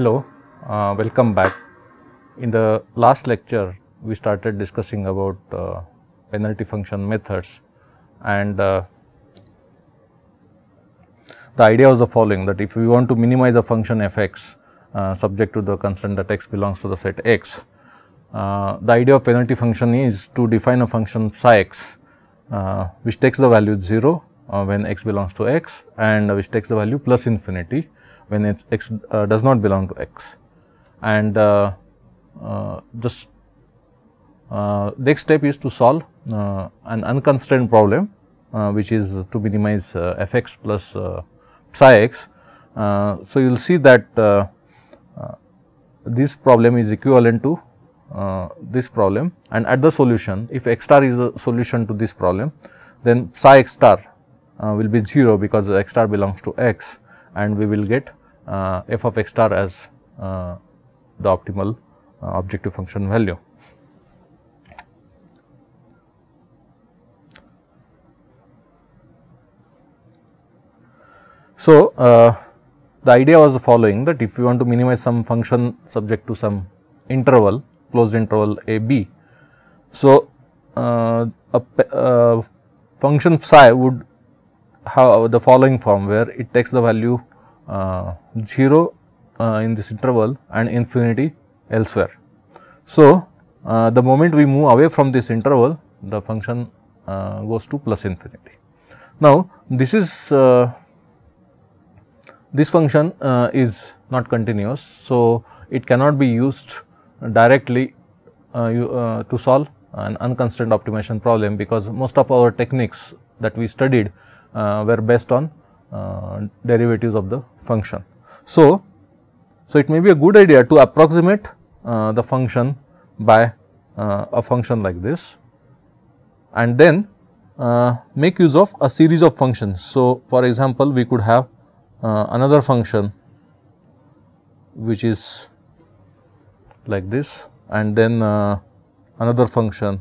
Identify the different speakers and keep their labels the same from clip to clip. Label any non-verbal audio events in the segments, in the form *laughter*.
Speaker 1: Hello, uh, welcome back. In the last lecture, we started discussing about uh, penalty function methods and uh, the idea was the following that if we want to minimize a function fx uh, subject to the constraint that x belongs to the set x, uh, the idea of penalty function is to define a function psi x uh, which takes the value 0 when x belongs to x and which takes the value plus infinity when it x uh, does not belong to x and uh, uh just uh, next step is to solve uh, an unconstrained problem which is to minimize f x plus psi x. so, you will see that this problem is equivalent to uh, this problem and at the solution if x star is the solution to this problem then psi x star uh, will be 0 because x star belongs to x and we will get uh, f of x star as uh, the optimal uh, objective function value. So, uh, the idea was the following that if you want to minimize some function subject to some interval closed interval a b. So, uh, a uh, function psi would have the following form where it takes the value uh, 0 uh, in this interval and infinity elsewhere. So, uh, the moment we move away from this interval the function goes to plus infinity. Now, this is this function uh, is not continuous. So, it cannot be used directly uh, you, uh, to solve an unconstrained optimization problem because most of our techniques that we studied were based on uh, derivatives of the function. So, so it may be a good idea to approximate uh, the function by uh, a function like this and then uh, make use of a series of functions. So, for example, we could have uh, another function which is like this and then uh, another function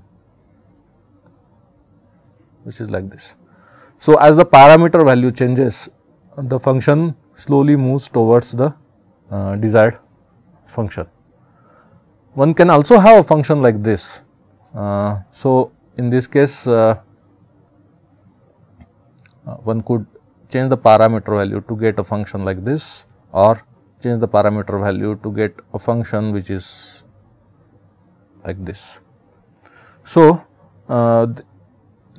Speaker 1: which is like this. So, as the parameter value changes, the function slowly moves towards the uh, desired function. One can also have a function like this. Uh, so, in this case, uh, uh one could change the parameter value to get a function like this or change the parameter value to get a function which is like this. So, uh,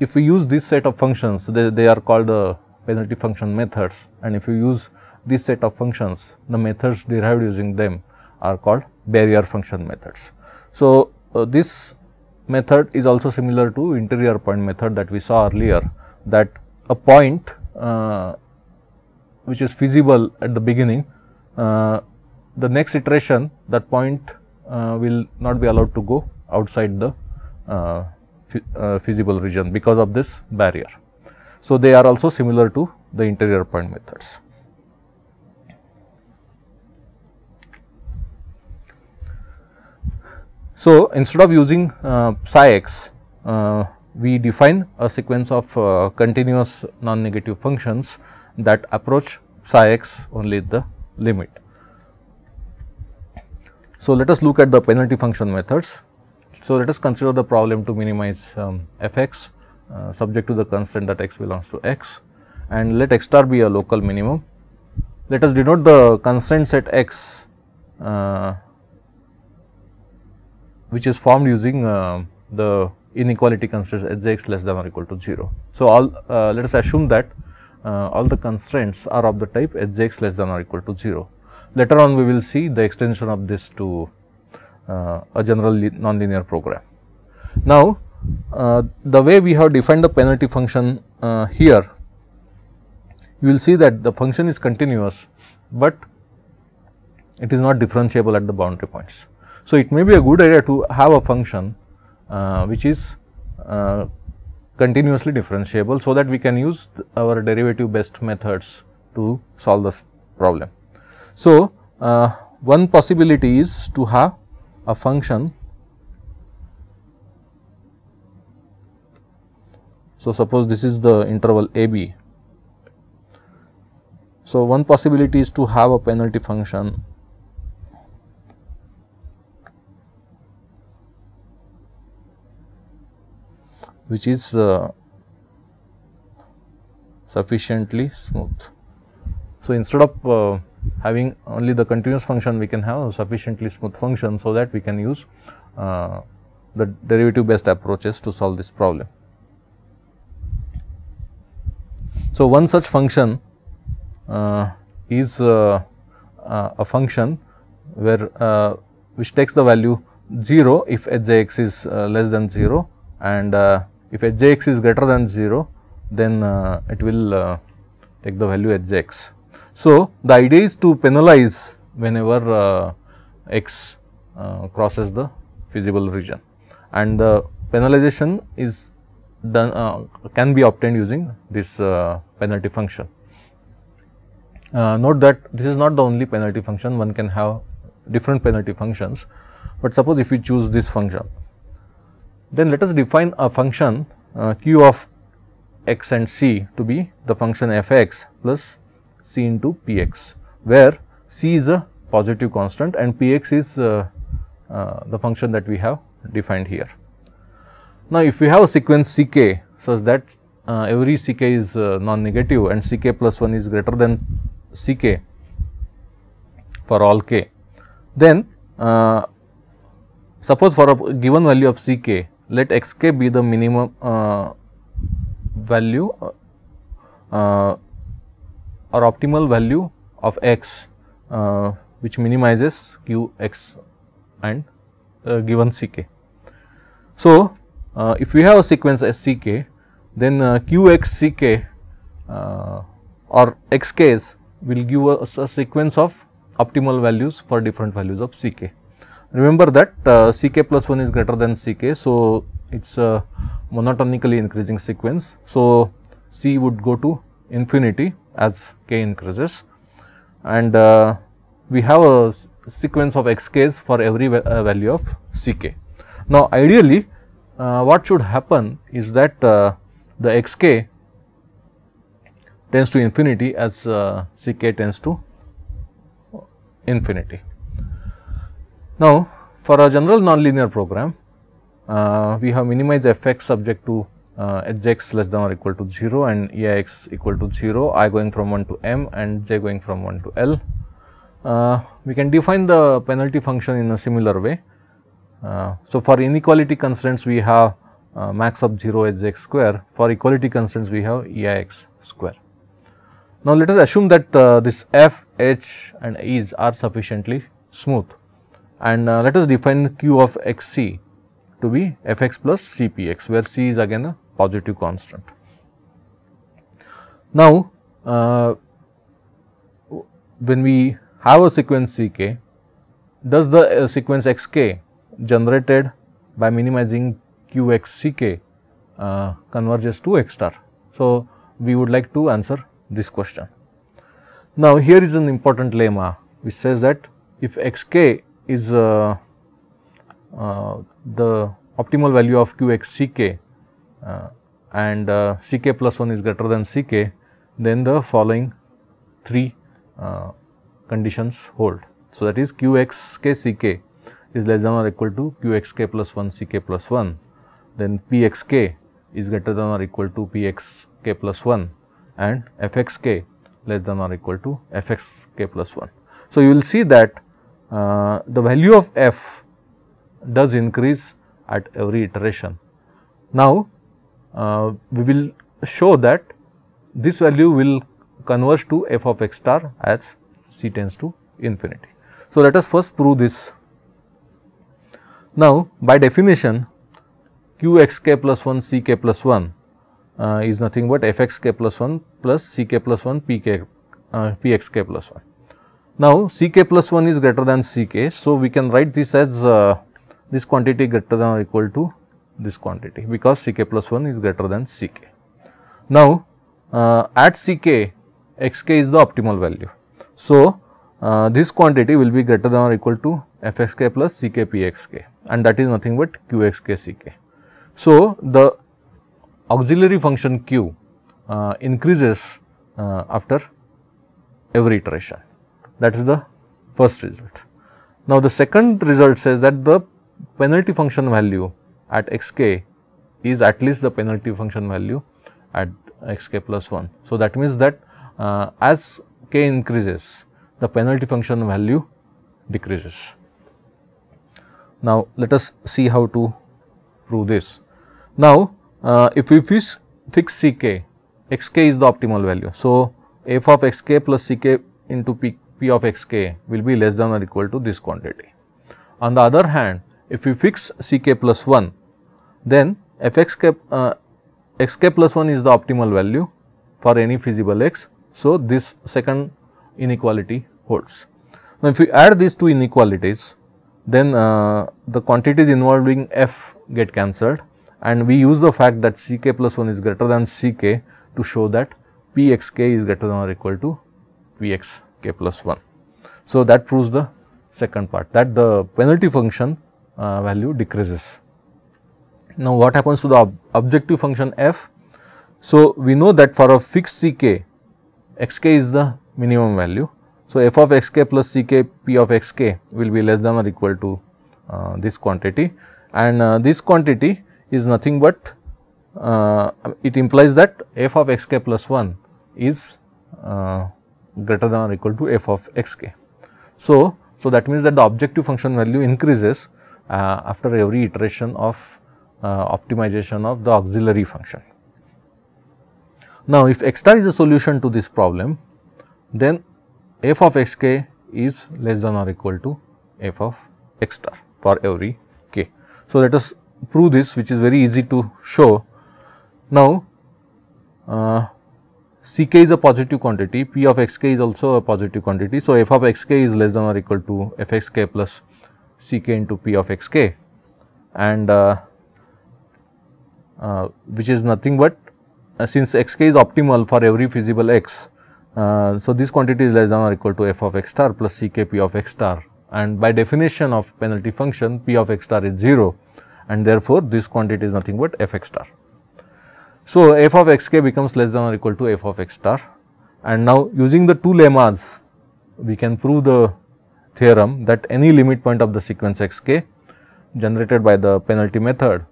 Speaker 1: if we use this set of functions, they, they are called the penalty function methods and if you use this set of functions, the methods derived using them are called barrier function methods. So, uh, this method is also similar to interior point method that we saw earlier that a point uh, which is feasible at the beginning, uh, the next iteration that point uh, will not be allowed to go outside the uh, uh, feasible region because of this barrier. So, they are also similar to the interior point methods. So, instead of using uh, psi x, uh, we define a sequence of uh, continuous non-negative functions that approach psi x only the limit. So, let us look at the penalty function methods so, let us consider the problem to minimize um, f x uh, subject to the constraint that x belongs to x and let x star be a local minimum. Let us denote the constraint set x uh, which is formed using uh, the inequality constraints at x less than or equal to 0. So, all uh, let us assume that uh, all the constraints are of the type at x less than or equal to 0. Later on we will see the extension of this to uh, a general nonlinear program. Now, uh, the way we have defined the penalty function uh, here, you will see that the function is continuous, but it is not differentiable at the boundary points. So, it may be a good idea to have a function uh, which is uh, continuously differentiable so that we can use our derivative based methods to solve this problem. So, uh, one possibility is to have a function. So, suppose this is the interval a b. So, one possibility is to have a penalty function which is uh, sufficiently smooth. So, instead of uh, having only the continuous function we can have sufficiently smooth function so that we can use uh, the derivative based approaches to solve this problem. So, one such function uh, is uh, uh a function where uh, which takes the value 0 if hjx is uh, less than 0 and if hjx is greater than 0 then it will take the value hjx. So, the idea is to penalize whenever uh, x uh, crosses the feasible region and the penalization is done uh, can be obtained using this uh, penalty function. Uh, note that this is not the only penalty function one can have different penalty functions, but suppose if we choose this function then let us define a function uh, q of x and c to be the function f x plus C into Px, where C is a positive constant and Px is uh, uh, the function that we have defined here. Now, if we have a sequence Ck such that uh, every Ck is uh, non-negative and Ck plus 1 is greater than Ck for all k, then uh, suppose for a given value of Ck, let xk be the minimum uh, value uh, or optimal value of x uh, which minimizes q x and uh, given C k. So, uh, if we have a sequence as C k then uh, q x C k uh, or x k s will give us a sequence of optimal values for different values of C k. Remember that uh, C k plus 1 is greater than C k. So, it is a uh, monotonically increasing sequence. So, C would go to infinity as k increases and uh, we have a sequence of xk's for every uh, value of ck. Now, ideally uh, what should happen is that uh, the xk tends to infinity as uh, ck tends to infinity. Now, for a general nonlinear program, uh, we have minimized fx subject to uh, hx less than or equal to 0 and eix equal to 0, i going from 1 to m and j going from 1 to l. Uh, we can define the penalty function in a similar way. Uh, so, for inequality constraints we have uh, max of 0 as x square, for equality constraints we have e i x square. Now, let us assume that uh, this f, h and e's are sufficiently smooth and uh, let us define q of x c to be f x plus c p x where c is again a positive constant. Now, uh, when we have a sequence Ck, does the uh, sequence Xk generated by minimizing Qxck uh, converges to X star? So, we would like to answer this question. Now, here is an important lemma which says that if Xk is uh, uh, the optimal value of Qxck uh, and uh, Ck plus 1 is greater than Ck, then the following 3 uh, conditions hold. So, that is Qxk Ck is less than or equal to Qxk plus 1 Ck plus 1, then Pxk is greater than or equal to Pxk plus 1 and Fxk less than or equal to Fxk plus 1. So, you will see that uh, the value of f does increase at every iteration. Now, uh, we will show that this value will converge to f of x star as c tends to infinity. So, let us first prove this. Now, by definition q x k plus 1 c k plus 1 uh, is nothing but f x k plus 1 plus c k plus 1 p k uh, p x k plus 1. Now, c k plus 1 is greater than c k. So, we can write this as uh, this quantity greater than or equal to this quantity because C k plus 1 is greater than C k. Now, uh, at C k x k is the optimal value. So, uh, this quantity will be greater than or equal to f x k plus C k p x k and that is nothing but q x k C k. So, the auxiliary function q uh, increases uh, after every iteration that is the first result. Now, the second result says that the penalty function value at xk is at least the penalty function value at xk plus 1. So, that means that uh, as k increases the penalty function value decreases. Now, let us see how to prove this. Now, uh, if we fix, fix ck, xk is the optimal value. So, f of xk plus ck into p, p of xk will be less than or equal to this quantity. On the other hand, if we fix ck plus 1, then f uh, x cap uh, plus 1 is the optimal value for any feasible x. So, this second inequality holds. Now, if we add these two inequalities, then uh, the quantities involving f get cancelled and we use the fact that c k plus 1 is greater than c k to show that p x k is greater than or equal to p x k plus 1. So, that proves the second part that the penalty function uh, value decreases. Now, what happens to the ob objective function f? So, we know that for a fixed ck, xk is the minimum value. So, f of xk plus ck p of xk will be less than or equal to uh, this quantity and uh, this quantity is nothing but uh, it implies that f of xk plus 1 is uh, greater than or equal to f of xk. So, so that means that the objective function value increases uh, after every iteration of uh, optimization of the auxiliary function. Now, if x star is a solution to this problem, then f of x k is less than or equal to f of x star for every k. So, let us prove this which is very easy to show. Now, uh, C k is a positive quantity, P of x k is also a positive quantity. So, f of x k is less than or equal to f x k plus C k into P of x k and uh, uh, which is nothing but uh, since xk is optimal for every feasible x. Uh, so, this quantity is less than or equal to f of x star plus ckp of x star and by definition of penalty function p of x star is 0 and therefore, this quantity is nothing but f x star. So, f of x k becomes less than or equal to f of x star and now using the two lemmas we can prove the theorem that any limit point of the sequence x k generated by the penalty method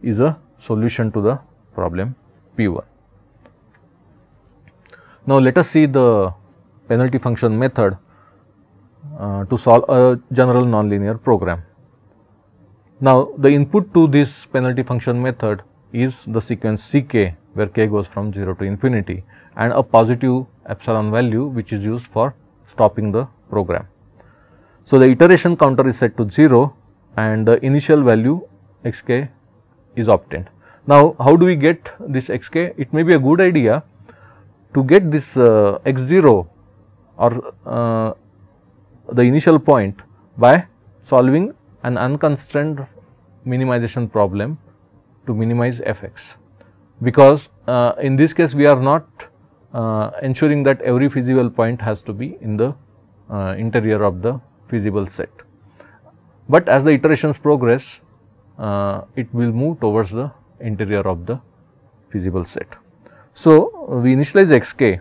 Speaker 1: is a solution to the problem P1. Now, let us see the penalty function method uh, to solve a general nonlinear program. Now, the input to this penalty function method is the sequence Ck where k goes from 0 to infinity and a positive epsilon value which is used for stopping the program. So, the iteration counter is set to 0 and the initial value xk is obtained. Now, how do we get this xk? It may be a good idea to get this uh, x0 or uh, the initial point by solving an unconstrained minimization problem to minimize fx. Because uh, in this case, we are not uh, ensuring that every feasible point has to be in the uh, interior of the feasible set. But as the iterations progress, uh, it will move towards the interior of the feasible set. So, uh, we initialize xk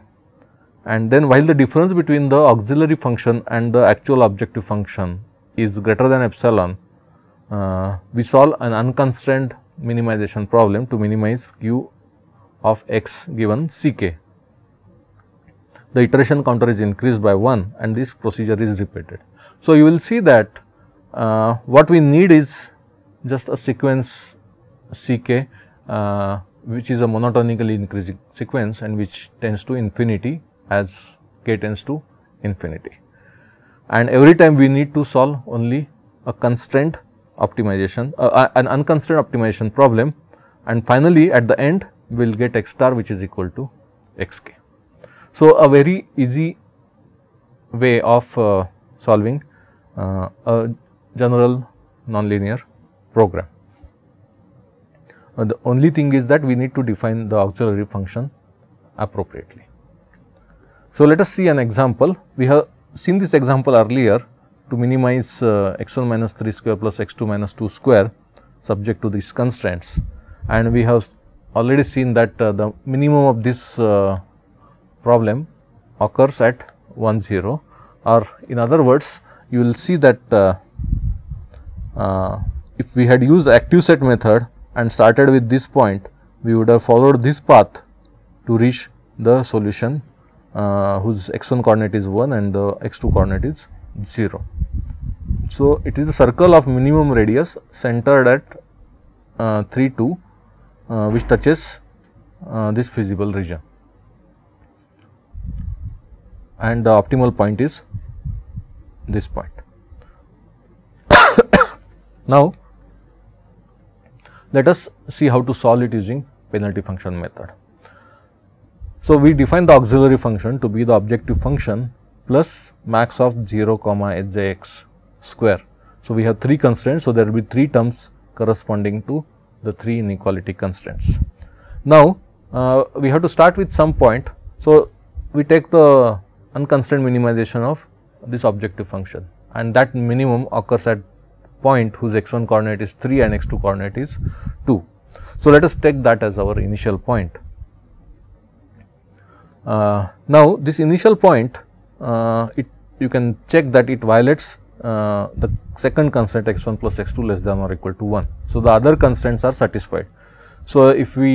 Speaker 1: and then while the difference between the auxiliary function and the actual objective function is greater than epsilon, uh, we solve an unconstrained minimization problem to minimize q of x given ck. The iteration counter is increased by 1 and this procedure is repeated. So, you will see that uh, what we need is just a sequence Ck uh, which is a monotonically increasing sequence and which tends to infinity as k tends to infinity. And every time we need to solve only a constraint optimization, uh, uh an unconstrained optimization problem and finally, at the end we will get x star which is equal to x k. So, a very easy way of uh, solving uh, a general nonlinear program. Uh, the only thing is that we need to define the auxiliary function appropriately. So, let us see an example. We have seen this example earlier to minimize uh, x1 minus 3 square plus x2 minus 2 square subject to these constraints and we have already seen that uh, the minimum of this uh, problem occurs at 1 0 or in other words you will see that uh, uh, if we had used active set method and started with this point, we would have followed this path to reach the solution uh, whose x1 coordinate is 1 and the x2 coordinate is 0. So, it is a circle of minimum radius centered at uh, 3 2 uh, which touches uh, this feasible region and the optimal point is this point. *coughs* now, let us see how to solve it using penalty function method. So, we define the auxiliary function to be the objective function plus max of 0 comma hjx square. So, we have 3 constraints. So, there will be 3 terms corresponding to the 3 inequality constraints. Now, uh, we have to start with some point. So, we take the unconstrained minimization of this objective function and that minimum occurs at point whose x1 coordinate is 3 and x2 coordinate is 2. So, let us take that as our initial point. Uh, now, this initial point uh, it you can check that it violates uh, the second constant x1 plus x2 less than or equal to 1. So, the other constraints are satisfied. So, if we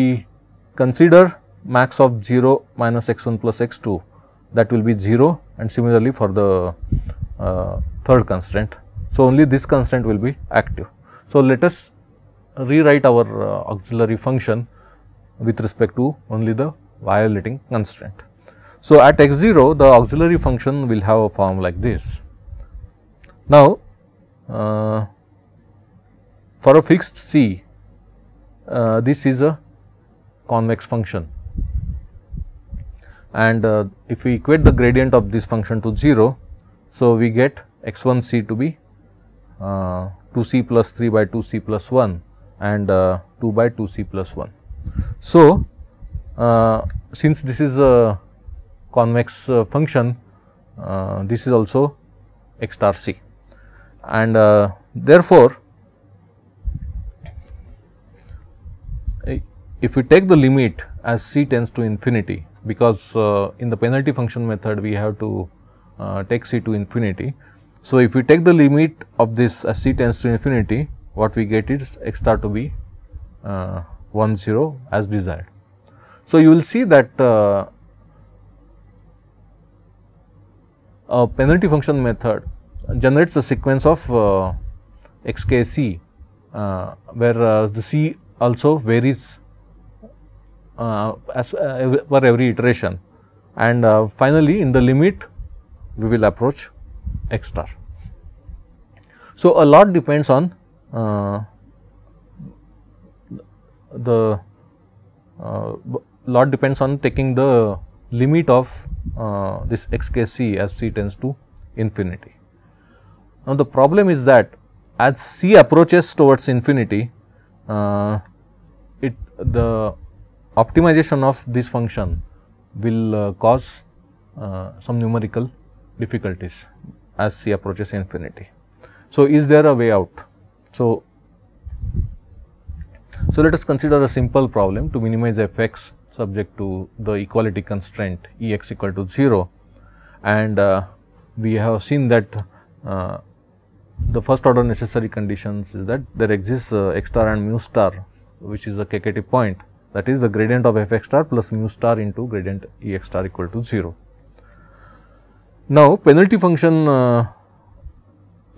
Speaker 1: consider max of 0 minus x1 plus x2 that will be 0 and similarly for the uh, third constraint so, only this constraint will be active. So, let us rewrite our uh, auxiliary function with respect to only the violating constraint. So, at x 0 the auxiliary function will have a form like this. Now, uh, for a fixed C uh, this is a convex function and uh, if we equate the gradient of this function to 0. So, we get x 1 c to be uh, 2 c plus 3 by 2 c plus 1 and uh, 2 by 2 c plus 1. So, uh, since this is a convex function, this is also x star c and uh, therefore, if we take the limit as c tends to infinity because uh, in the penalty function method we have to uh, take c to infinity. So, if we take the limit of this as uh, c tends to infinity, what we get is x star to be uh, 1 0 as desired. So, you will see that uh, a penalty function method generates a sequence of uh, xkc uh, where uh, the c also varies uh, as for uh, every iteration and finally in the limit we will approach x star. So, a lot depends on uh, the uh, lot depends on taking the limit of uh, this xkc as c tends to infinity. Now, the problem is that as c approaches towards infinity, uh, it the optimization of this function will uh, cause uh, some numerical difficulties as C approaches infinity. So, is there a way out? So, so let us consider a simple problem to minimize fx subject to the equality constraint Ex equal to 0 and uh, we have seen that uh, the first order necessary conditions is that there exists uh, x star and mu star which is a KKT point that is the gradient of f x star plus mu star into gradient E x star equal to 0. Now, penalty function uh,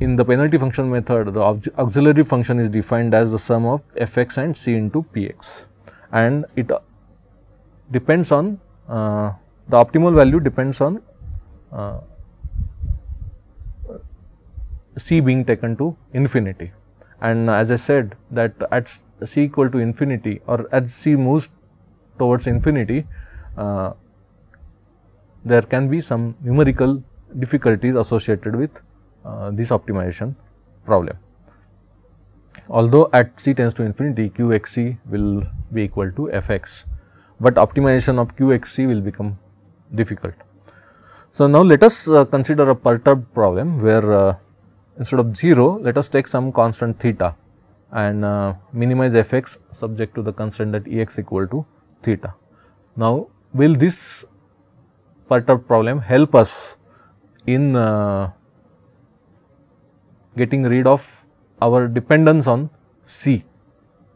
Speaker 1: in the penalty function method the auxiliary function is defined as the sum of f x and c into p x and it uh, depends on uh, the optimal value depends on uh, c being taken to infinity and as I said that at c equal to infinity or as c moves towards infinity uh, there can be some numerical difficulties associated with uh, this optimization problem. Although at c tends to infinity qxc will be equal to fx, but optimization of qxc will become difficult. So, now let us uh, consider a perturbed problem where uh, instead of 0 let us take some constant theta and uh, minimize fx subject to the constraint that ex equal to theta. Now, will this perturbed problem help us in uh, getting rid of our dependence on C,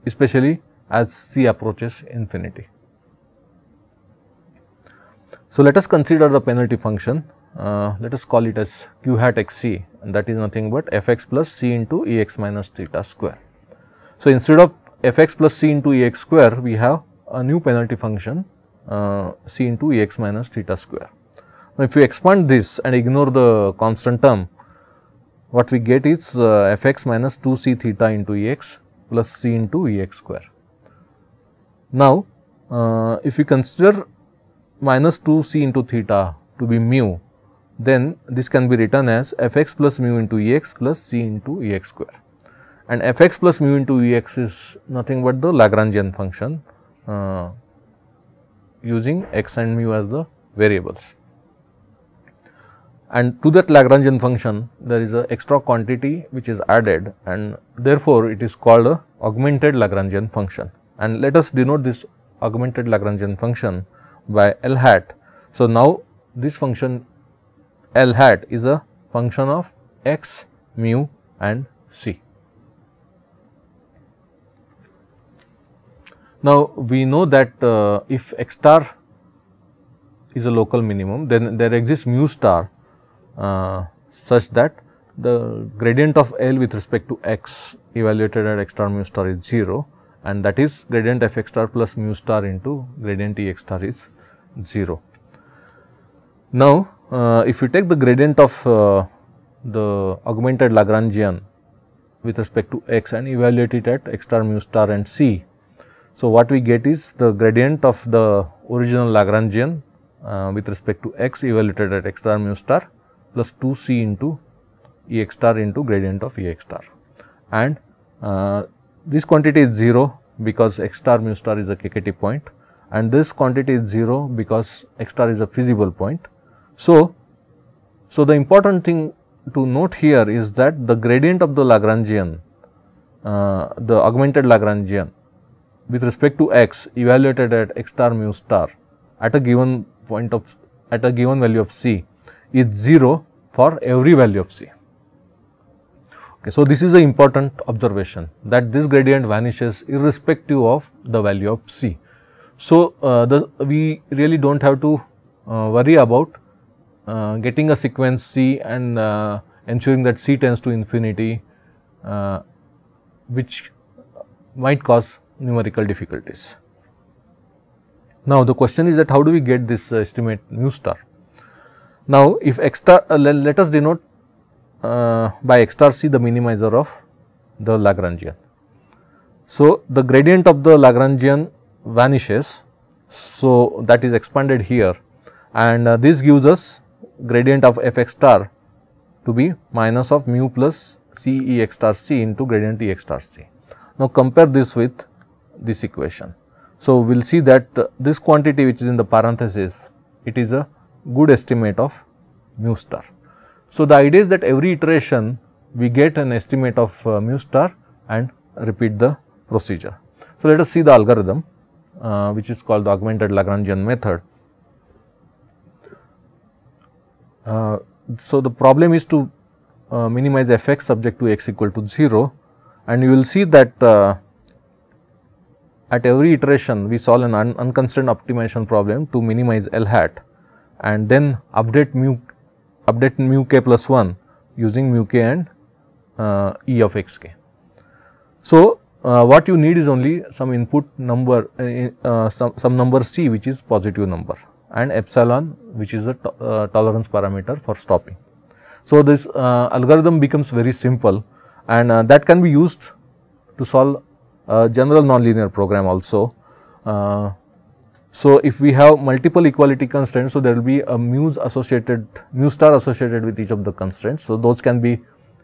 Speaker 1: especially as C approaches infinity. So, let us consider the penalty function, uh, let us call it as q hat x c and that is nothing but f x plus c into E x minus theta square. So, instead of f x plus c into E x square, we have a new penalty function uh, c into e x minus theta square. Now, if you expand this and ignore the constant term, what we get is uh, f x minus 2 c theta into e x plus c into e x square. Now, uh, if we consider minus 2 c into theta to be mu, then this can be written as f x plus mu into E x plus c into E x square. And f x plus mu into E x is nothing but the Lagrangian function uh, using x and mu as the variables. And to that Lagrangian function there is an extra quantity which is added and therefore, it is called a augmented Lagrangian function. And let us denote this augmented Lagrangian function by L hat. So, now this function L hat is a function of x, mu and c. Now, we know that uh, if x star is a local minimum, then there exists mu star uh, such that the gradient of L with respect to x evaluated at x star mu star is 0 and that is gradient f x star plus mu star into gradient E x star is 0. Now, uh, if you take the gradient of uh, the augmented Lagrangian with respect to x and evaluate it at x star mu star and c so, what we get is the gradient of the original Lagrangian uh, with respect to x evaluated at x star mu star plus 2 c into E x star into gradient of E x star. And uh, this quantity is 0 because x star mu star is a KKT point and this quantity is 0 because x star is a feasible point. So, so the important thing to note here is that the gradient of the Lagrangian, uh, the augmented Lagrangian with respect to x evaluated at x star mu star at a given point of at a given value of c is 0 for every value of c. Okay, so, this is an important observation that this gradient vanishes irrespective of the value of c. So, uh, the, we really do not have to uh, worry about uh, getting a sequence c and uh, ensuring that c tends to infinity uh, which might cause numerical difficulties. Now, the question is that how do we get this uh, estimate mu star? Now, if x star uh, let, let, us denote uh, by x star c the minimizer of the Lagrangian. So, the gradient of the Lagrangian vanishes. So, that is expanded here and uh, this gives us gradient of f x star to be minus of mu plus c e x star c into gradient e x star c. Now, compare this with this equation. So, we will see that uh, this quantity which is in the parenthesis, it is a good estimate of mu star. So, the idea is that every iteration we get an estimate of uh, mu star and repeat the procedure. So, let us see the algorithm uh, which is called the augmented Lagrangian method. Uh, so, the problem is to uh, minimize f x subject to x equal to 0 and you will see that uh, at every iteration we solve an un unconstrained optimization problem to minimize L hat and then update mu update mu k plus 1 using mu k and uh, E of x k. So, uh, what you need is only some input number uh, uh some, some number c which is positive number and epsilon which is a to uh, tolerance parameter for stopping. So, this uh, algorithm becomes very simple and that can be used to solve uh, general nonlinear program also. Uh, so, if we have multiple equality constraints, so there will be a mu associated mu star associated with each of the constraints. So, those can be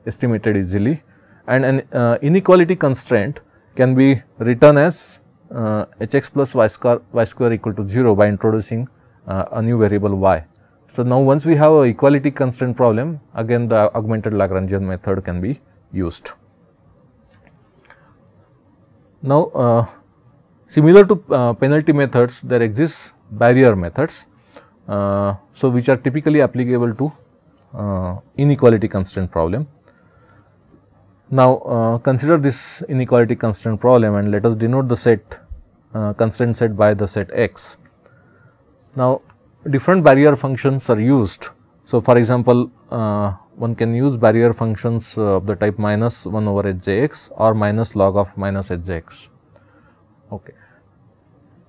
Speaker 1: estimated easily and an uh, inequality constraint can be written as uh, hx plus y square, y square equal to 0 by introducing uh, a new variable y. So, now once we have a equality constraint problem again the augmented Lagrangian method can be used. Now, uh, similar to uh, penalty methods, there exists barrier methods, uh, so which are typically applicable to uh, inequality constraint problem. Now, uh, consider this inequality constraint problem and let us denote the set uh, constraint set by the set x. Now, different barrier functions are used. So, for example, one can use barrier functions uh, of the type minus 1 over hjx or minus log of minus hjx. Okay.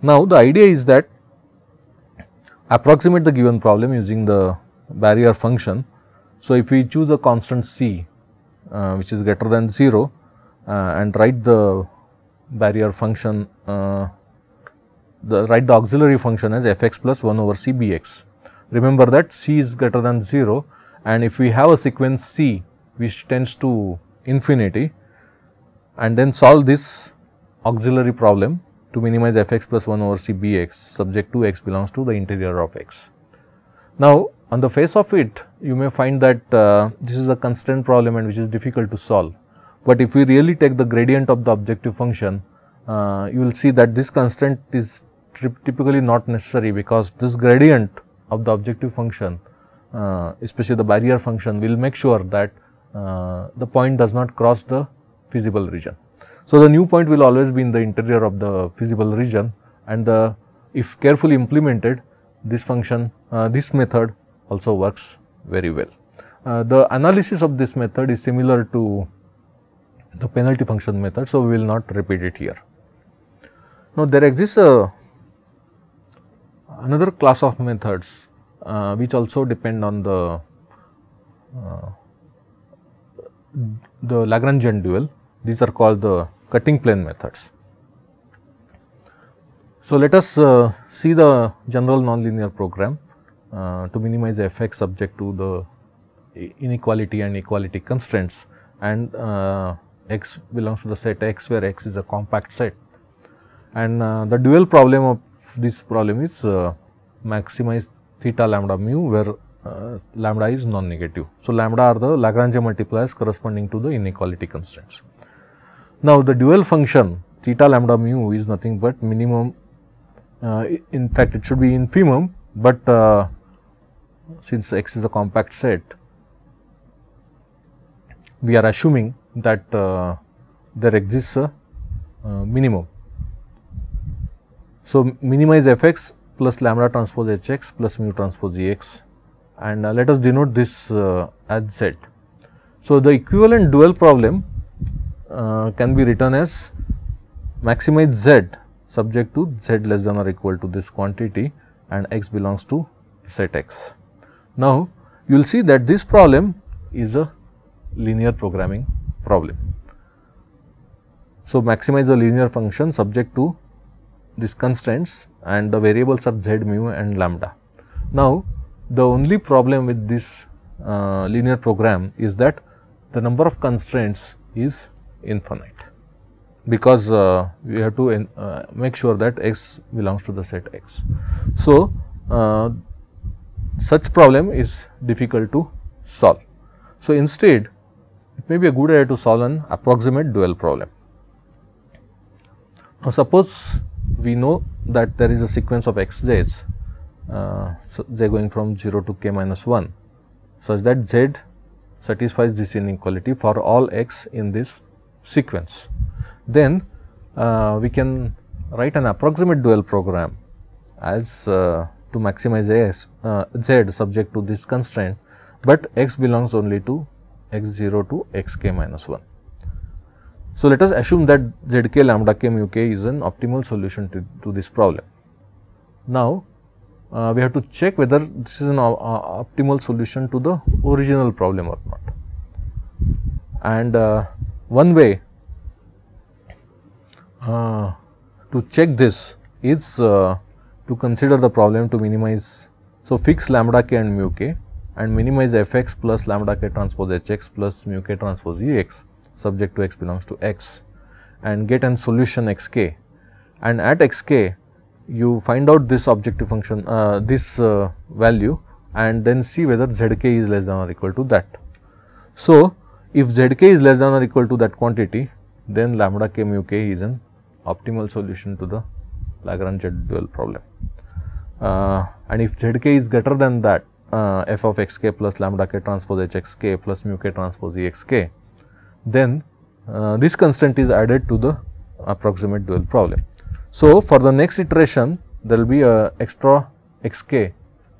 Speaker 1: Now, the idea is that approximate the given problem using the barrier function. So, if we choose a constant c uh, which is greater than 0 uh, and write the barrier function uh, the write the auxiliary function as f x plus 1 over c b x. Remember that c is greater than 0 and if we have a sequence C which tends to infinity and then solve this auxiliary problem to minimize f x plus 1 over C b x subject to x belongs to the interior of x. Now, on the face of it you may find that uh, this is a constraint problem and which is difficult to solve, but if we really take the gradient of the objective function uh, you will see that this constraint is typically not necessary because this gradient of the objective function uh, especially the barrier function will make sure that uh, the point does not cross the feasible region. So, the new point will always be in the interior of the feasible region and the if carefully implemented this function uh, this method also works very well. Uh, the analysis of this method is similar to the penalty function method. So, we will not repeat it here. Now, there exists a another class of methods uh, which also depend on the uh, the Lagrangian dual. These are called the cutting plane methods. So, let us uh, see the general nonlinear program uh, to minimize the effects subject to the inequality and equality constraints and uh, x belongs to the set x where x is a compact set. And uh, the dual problem of this problem is uh, maximize theta lambda mu where uh, lambda is non-negative. So, lambda are the Lagrange multipliers corresponding to the inequality constraints. Now, the dual function theta lambda mu is nothing but minimum uh, in fact it should be infimum, but uh, since x is a compact set we are assuming that uh, there exists a uh, minimum. So, minimize f x plus lambda transpose h x plus mu transpose e x and uh, let us denote this uh, as z. So, the equivalent dual problem uh, can be written as maximize z subject to z less than or equal to this quantity and x belongs to set x. Now, you will see that this problem is a linear programming problem. So, maximize a linear function subject to these constraints and the variables are z mu and lambda. Now, the only problem with this uh, linear program is that the number of constraints is infinite because uh, we have to uh, make sure that x belongs to the set x. So, uh, such problem is difficult to solve. So, instead it may be a good idea to solve an approximate dual problem. Now, suppose we know that there is a sequence of xj's, uh, so j going from 0 to k minus 1 such that z satisfies this inequality for all x in this sequence. Then uh, we can write an approximate dual program as uh, to maximize uh, z subject to this constraint, but x belongs only to x 0 to x k minus 1. So, let us assume that zk lambda k mu k is an optimal solution to, to this problem. Now, uh, we have to check whether this is an uh, uh optimal solution to the original problem or not. And uh, one way uh, to check this is uh, to consider the problem to minimize. So, fix lambda k and mu k and minimize f x plus lambda k transpose h x plus mu k transpose e x subject to x belongs to x and get an solution xk and at xk you find out this objective function uh, this uh, value and then see whether zk is less than or equal to that. So, if zk is less than or equal to that quantity then lambda k mu k is an optimal solution to the Lagrange dual problem. Uh, and if zk is greater than that uh, f of xk plus lambda k transpose hxk plus mu k transpose exk then uh, this constant is added to the approximate dual problem. So, for the next iteration there will be a extra xk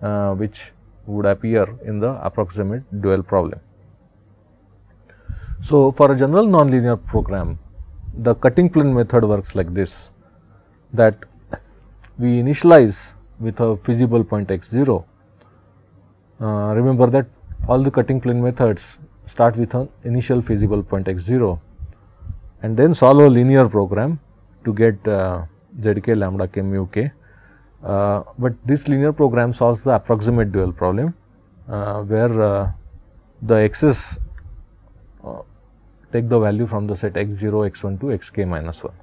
Speaker 1: uh, which would appear in the approximate dual problem. So, for a general nonlinear program the cutting plane method works like this that we initialize with a feasible point x 0. Uh, remember that all the cutting plane methods start with an initial feasible point x 0 and then solve a linear program to get uh, zk lambda k mu k. Uh, but this linear program solves the approximate dual problem uh, where uh, the x's uh, take the value from the set x0, x1 to xk minus 1.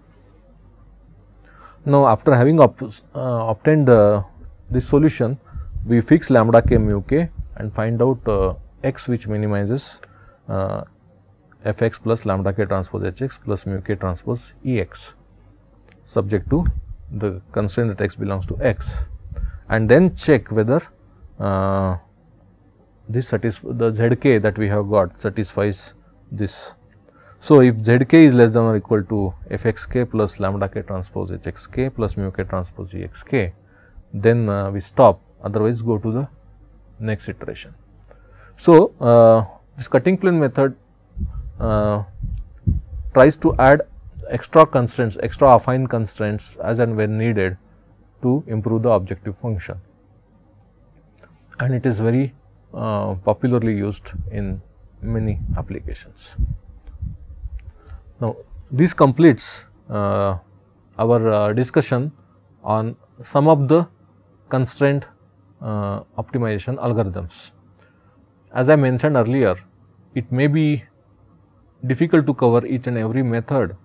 Speaker 1: Now, after having op, uh, obtained the, this solution, we fix lambda k mu k and find out x which minimizes uh, fx plus lambda k transpose hx plus mu k transpose ex subject to the constraint that x belongs to x and then check whether uh, this satisfies the zk that we have got satisfies this. So, if zk is less than or equal to fxk plus lambda k transpose hxk plus mu k transpose exk, then uh, we stop otherwise go to the next iteration. So, uh, this cutting plane method uh, tries to add extra constraints, extra affine constraints as and when needed to improve the objective function. And it is very uh, popularly used in many applications. Now, this completes uh, our uh, discussion on some of the constraint uh, optimization algorithms. As I mentioned earlier, it may be difficult to cover each and every method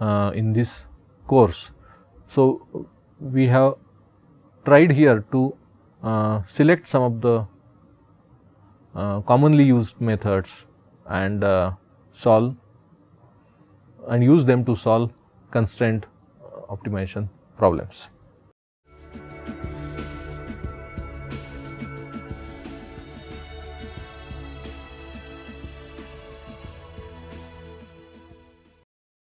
Speaker 1: uh, in this course. So, we have tried here to uh, select some of the uh, commonly used methods and uh, solve and use them to solve constraint optimization problems.